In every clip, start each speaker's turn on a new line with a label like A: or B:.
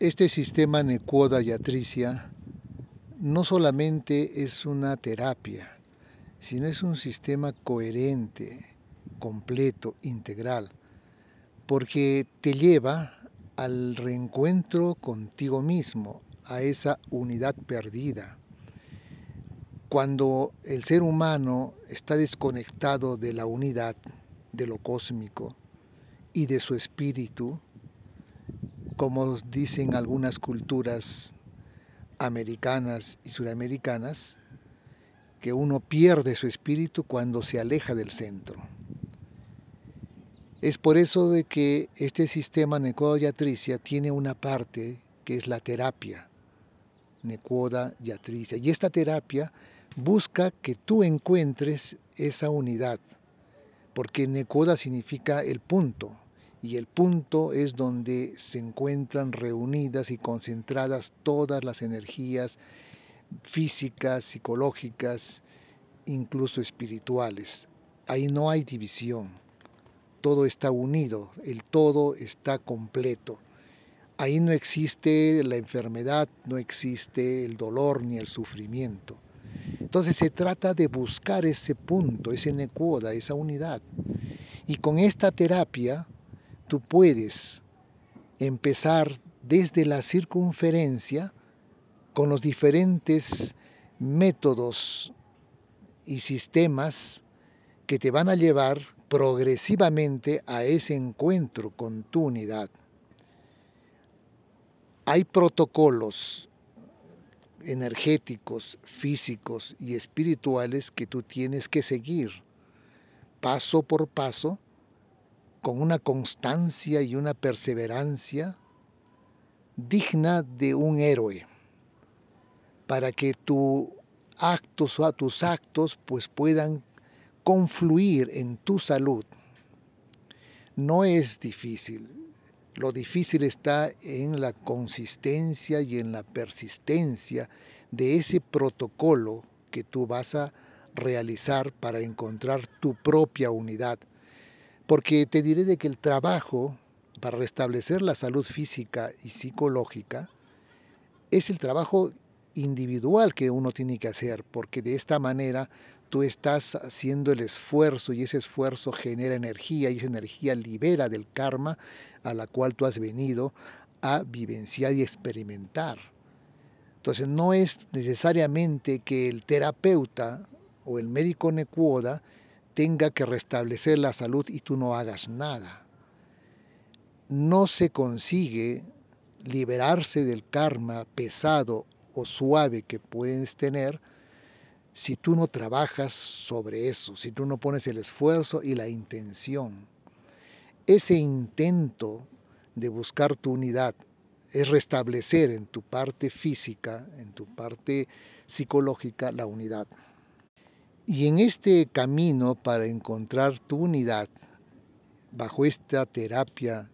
A: este sistema y atricia no solamente es una terapia, sino es un sistema coherente, completo, integral, porque te lleva al reencuentro contigo mismo, a esa unidad perdida. Cuando el ser humano está desconectado de la unidad, de lo cósmico y de su espíritu, como dicen algunas culturas americanas y suramericanas, que uno pierde su espíritu cuando se aleja del centro. Es por eso de que este sistema Nekoda Yatricia tiene una parte que es la terapia Nekoda Yatricia. Y esta terapia busca que tú encuentres esa unidad, porque Nekoda significa el punto, y el punto es donde se encuentran reunidas y concentradas todas las energías físicas, psicológicas, incluso espirituales. Ahí no hay división, todo está unido, el todo está completo. Ahí no existe la enfermedad, no existe el dolor ni el sufrimiento. Entonces se trata de buscar ese punto, ese necuoda, esa unidad. Y con esta terapia, tú puedes empezar desde la circunferencia con los diferentes métodos y sistemas que te van a llevar progresivamente a ese encuentro con tu unidad. Hay protocolos energéticos, físicos y espirituales que tú tienes que seguir paso por paso con una constancia y una perseverancia digna de un héroe, para que tu actos o tus actos pues puedan confluir en tu salud. No es difícil. Lo difícil está en la consistencia y en la persistencia de ese protocolo que tú vas a realizar para encontrar tu propia unidad, porque te diré de que el trabajo para restablecer la salud física y psicológica es el trabajo individual que uno tiene que hacer, porque de esta manera tú estás haciendo el esfuerzo y ese esfuerzo genera energía y esa energía libera del karma a la cual tú has venido a vivenciar y experimentar. Entonces no es necesariamente que el terapeuta o el médico necuoda tenga que restablecer la salud y tú no hagas nada. No se consigue liberarse del karma pesado o suave que puedes tener si tú no trabajas sobre eso, si tú no pones el esfuerzo y la intención. Ese intento de buscar tu unidad es restablecer en tu parte física, en tu parte psicológica, la unidad. Y en este camino para encontrar tu unidad, bajo esta terapia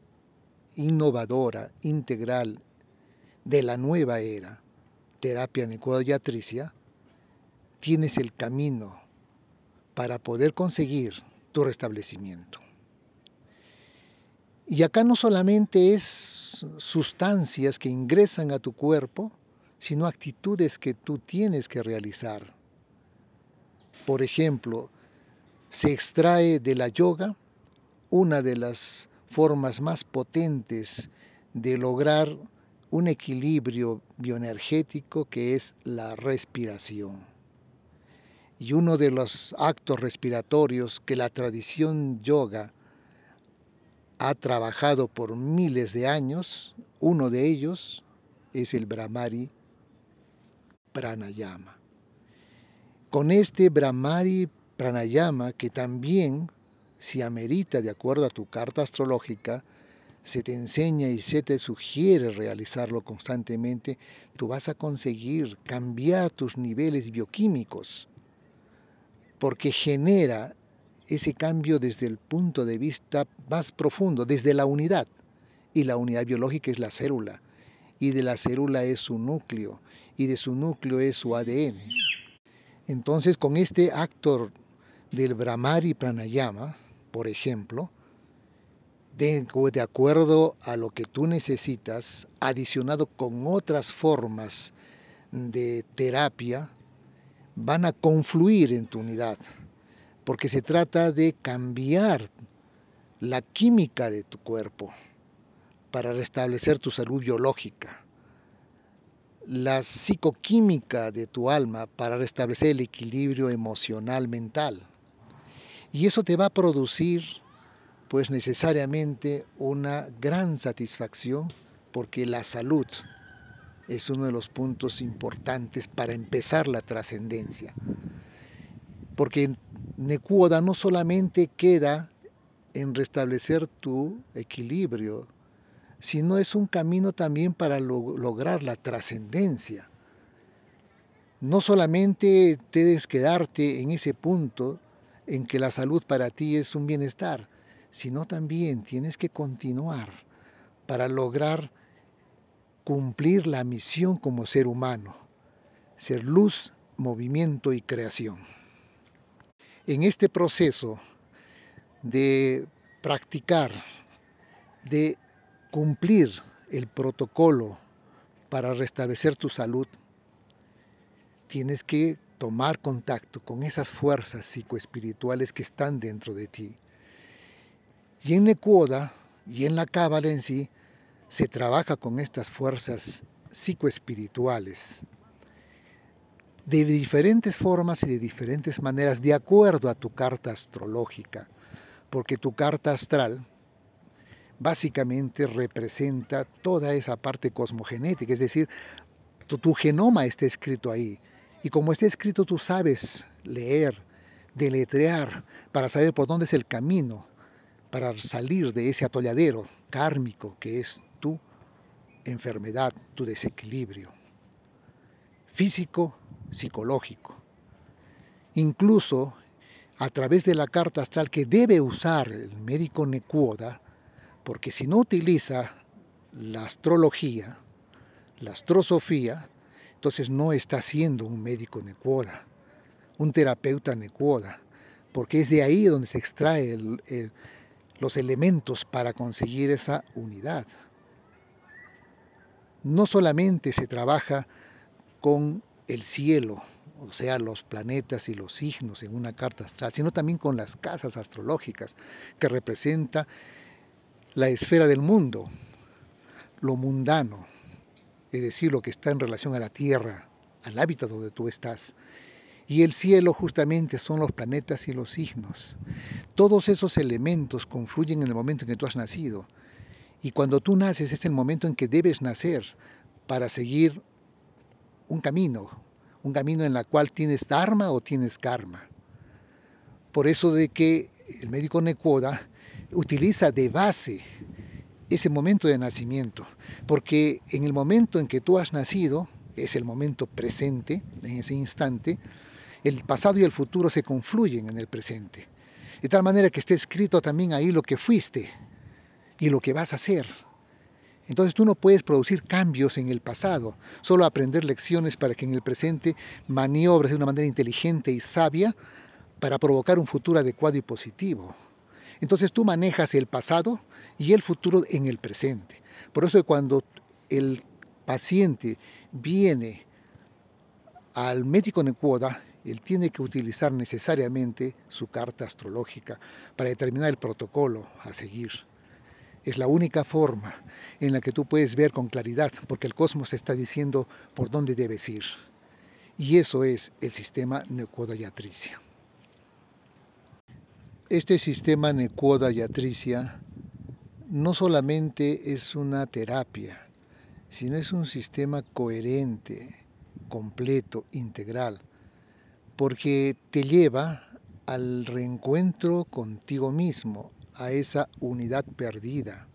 A: innovadora, integral, de la nueva era, terapia necuadiatricia, tienes el camino para poder conseguir tu restablecimiento. Y acá no solamente es sustancias que ingresan a tu cuerpo, sino actitudes que tú tienes que realizar por ejemplo, se extrae de la yoga una de las formas más potentes de lograr un equilibrio bioenergético que es la respiración. Y uno de los actos respiratorios que la tradición yoga ha trabajado por miles de años, uno de ellos es el Brahmari Pranayama con este Brahmari Pranayama que también, si amerita de acuerdo a tu carta astrológica, se te enseña y se te sugiere realizarlo constantemente, tú vas a conseguir cambiar tus niveles bioquímicos, porque genera ese cambio desde el punto de vista más profundo, desde la unidad. Y la unidad biológica es la célula, y de la célula es su núcleo, y de su núcleo es su ADN. Entonces, con este actor del Brahmari Pranayama, por ejemplo, de, de, acuerdo a lo que tú necesitas, adicionado con otras formas de terapia, van a confluir en tu unidad, porque se trata de cambiar la química de tu cuerpo para restablecer tu salud biológica la psicoquímica de tu alma para restablecer el equilibrio emocional mental. Y eso te va a producir pues necesariamente una gran satisfacción porque la salud es uno de los puntos importantes para empezar la trascendencia. Porque Nekuoda no solamente queda en restablecer tu equilibrio sino es un camino también para lograr la trascendencia. No solamente debes quedarte en ese punto en que la salud para ti es un bienestar, sino también tienes que continuar para lograr cumplir la misión como ser humano, ser luz, movimiento y creación. En este proceso de practicar, de cumplir el protocolo para restablecer tu salud, tienes que tomar contacto con esas fuerzas psicoespirituales que están dentro de ti. Y en Necuoda y en la Cábala en sí se trabaja con estas fuerzas psicoespirituales de diferentes formas y de diferentes maneras de acuerdo a tu carta astrológica, porque tu carta astral básicamente representa toda esa parte cosmogenética, es decir, tu, genoma está escrito ahí. Y como está escrito, tú sabes leer, deletrear, para saber por dónde es el camino, para salir de ese atolladero kármico que es tu enfermedad, tu desequilibrio físico, psicológico. Incluso a través de la carta astral que debe usar el médico necuoda. Porque si no utiliza la astrología, la astrosofía, entonces no está siendo un médico necuoda, un terapeuta necuoda, porque es de ahí donde se extraen los elementos para conseguir esa unidad. No solamente se trabaja con el cielo, o sea, los planetas y los signos en una carta astral, sino también con las casas astrológicas que representa la esfera del mundo, lo mundano, es decir, lo que está en relación a la Tierra, al hábitat donde tú estás. Y el cielo justamente son los planetas y los signos. Todos esos elementos confluyen en el momento en que tú has nacido. Y cuando tú naces es el momento en que debes nacer para seguir un camino, un camino en la cual tienes dharma o tienes karma. Por eso de que el médico Nekoda utiliza de base ese momento de nacimiento, porque en el momento en que tú has nacido, es el momento presente, en ese instante, el pasado y el futuro se confluyen en el presente. De tal manera que esté escrito también ahí lo que fuiste y lo que vas a hacer. Entonces tú no puedes producir cambios en el pasado, solo aprender lecciones para que en el presente maniobres de una manera inteligente y sabia para provocar un futuro adecuado y positivo. Entonces tú manejas el pasado y el futuro en el presente. Por eso cuando el paciente viene al médico nequoda, él tiene que utilizar necesariamente su carta astrológica para determinar el protocolo a seguir. Es la única forma en la que tú puedes ver con claridad, porque el cosmos está diciendo por dónde debes ir. Y eso es el sistema neucodayatricia este sistema Necuoda y Atricia no solamente es una terapia, sino es un sistema coherente, completo, integral, porque te lleva al reencuentro contigo mismo, a esa unidad perdida.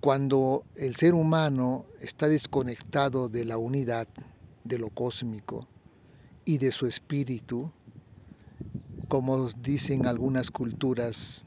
A: Cuando el ser humano está desconectado de la unidad, de lo cósmico y de su espíritu, como dicen algunas culturas